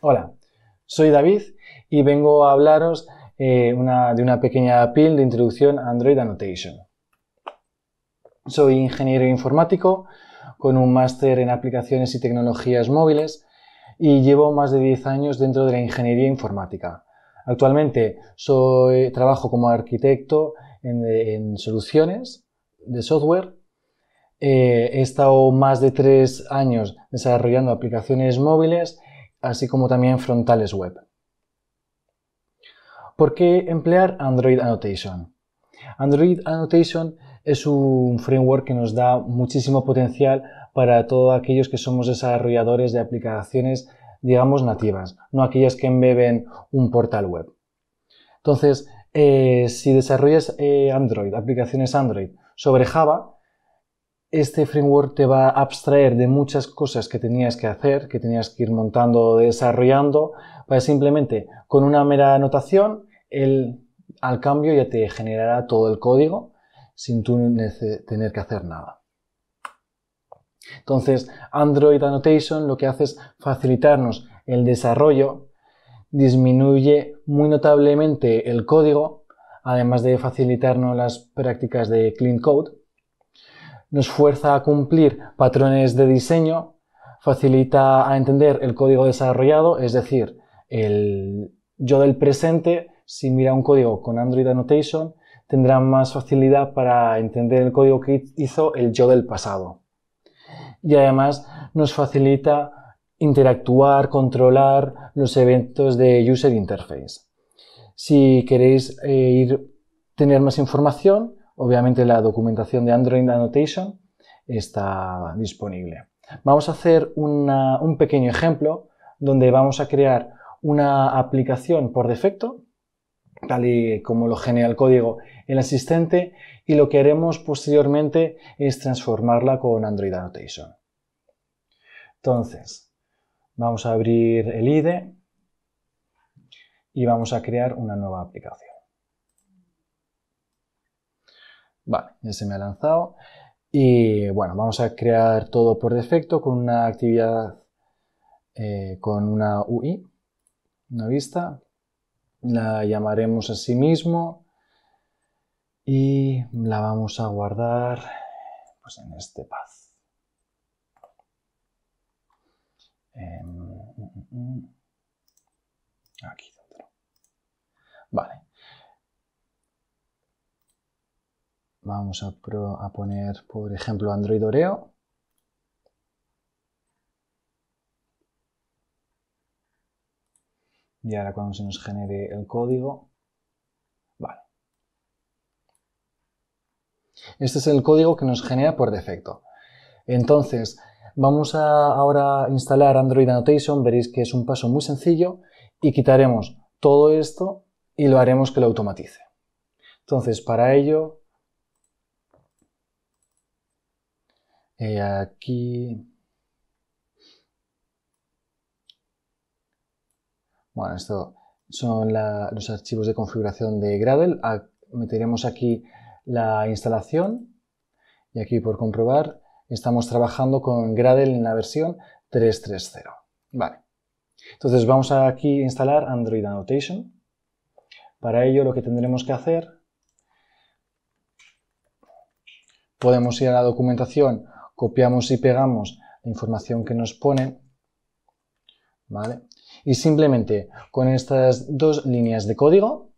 Hola, soy David y vengo a hablaros eh, de una pequeña pil de introducción a Android Annotation. Soy ingeniero informático con un máster en aplicaciones y tecnologías móviles y llevo más de 10 años dentro de la ingeniería informática. Actualmente trabajo como arquitecto en, soluciones de software. Eh, he estado más de 3 años desarrollando aplicaciones móviles así como también frontales web. ¿Por qué emplear Android Annotation? Android Annotation es un framework que nos da muchísimo potencial para todos aquellos que somos desarrolladores de aplicaciones, digamos, nativas, no aquellas que embeben un portal web. Entonces, eh, si desarrollas eh, Android, aplicaciones Android sobre Java, este framework te va a abstraer de muchas cosas que tenías que hacer, que tenías que ir montando desarrollando, para pues simplemente con una mera anotación, al cambio ya te generará todo el código sin tú tener que hacer nada. Entonces, Android Annotation lo que hace es facilitarnos el desarrollo, disminuye muy notablemente el código, además de facilitarnos las prácticas de clean code, nos fuerza a cumplir patrones de diseño, facilita a entender el código desarrollado, es decir, el yo del presente, si mira un código con Android Annotation, tendrá más facilidad para entender el código que hizo el yo del pasado. Y además nos facilita interactuar, controlar los eventos de User Interface. Si queréis eh, ir, tener más información, Obviamente la documentación de Android Annotation está disponible. Vamos a hacer un pequeño ejemplo donde vamos a crear una aplicación por defecto, tal y como lo genera el código el asistente, y lo que haremos posteriormente es transformarla con Android Annotation. Entonces, vamos a abrir el IDE y vamos a crear una nueva aplicación. Vale, ya se me ha lanzado. Y bueno, vamos a crear todo por defecto con una actividad, eh, con una UI, una vista. La llamaremos a sí mismo y la vamos a guardar pues, en este path. Em, mm, mm, mm. aquí dentro. Vale. Vamos a, poner, por ejemplo, Android Oreo. Y ahora cuando se nos genere el código, vale. Este es el código que nos genera por defecto. Entonces, vamos a ahora instalar Android Annotation, veréis que es un paso muy sencillo y quitaremos todo esto y lo haremos que lo automatice. Entonces, para ello Eh, aquí... Bueno, esto son los archivos de configuración de Gradle. Ah, meteremos aquí la instalación y aquí por comprobar estamos trabajando con Gradle en la versión 3.3.0. Vale. Entonces vamos a aquí instalar Android Annotation. Para ello lo que tendremos que hacer, podemos ir a la documentación copiamos y pegamos la información que nos pone, Y simplemente con estas dos líneas de código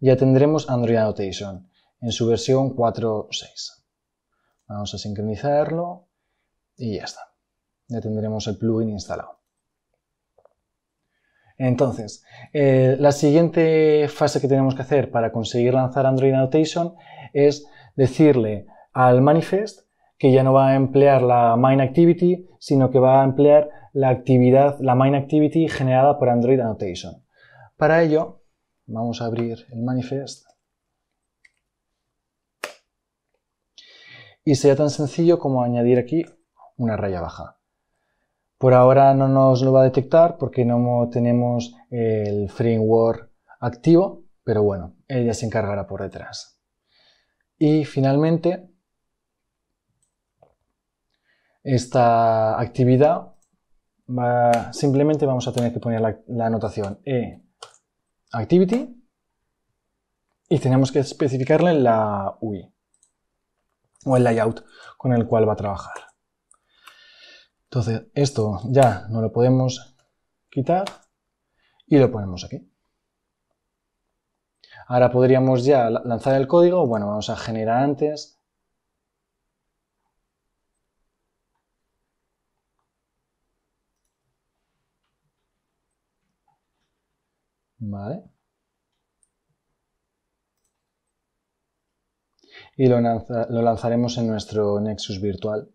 ya tendremos Android Annotation en su versión 4.6. Vamos a sincronizarlo y ya está. Ya tendremos el plugin instalado. Entonces, eh, la siguiente fase que tenemos que hacer para conseguir lanzar Android Annotation es decirle al manifest que ya no va a emplear la main activity, sino que va a emplear la actividad, la main activity generada por Android Annotation. Para ello, vamos a abrir el manifest. Y será tan sencillo como añadir aquí una raya baja. Por ahora no nos lo va a detectar porque no tenemos el framework activo, pero bueno, ella se encargará por detrás. Y finalmente esta actividad, simplemente vamos a tener que poner la, anotación e activity y tenemos que especificarle la UI o el layout con el cual va a trabajar. Entonces, esto ya no lo podemos quitar y lo ponemos aquí. Ahora podríamos ya lanzar el código. Bueno, vamos a generar antes Y lo, lanzaremos en nuestro Nexus virtual.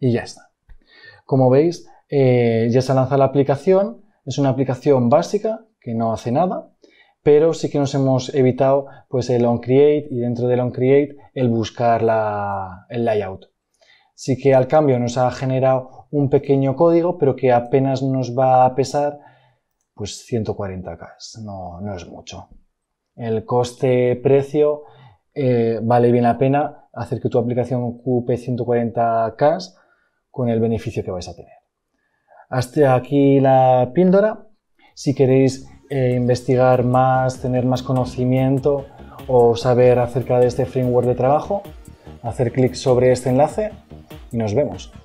Y ya está. Como veis, eh, ya se lanza la aplicación. Es una aplicación básica que no hace nada, pero sí que nos hemos evitado pues el onCreate y dentro del onCreate el buscar el layout. Sí que al cambio nos ha generado un pequeño código, pero que apenas nos va a pesar pues 140k, no, no es mucho. El coste-precio eh, vale bien la pena hacer que tu aplicación ocupe 140k con el beneficio que vais a tener. Hasta aquí la píldora. Si queréis eh, investigar más, tener más conocimiento o saber acerca de este framework de trabajo, hacer clic sobre este enlace y nos vemos.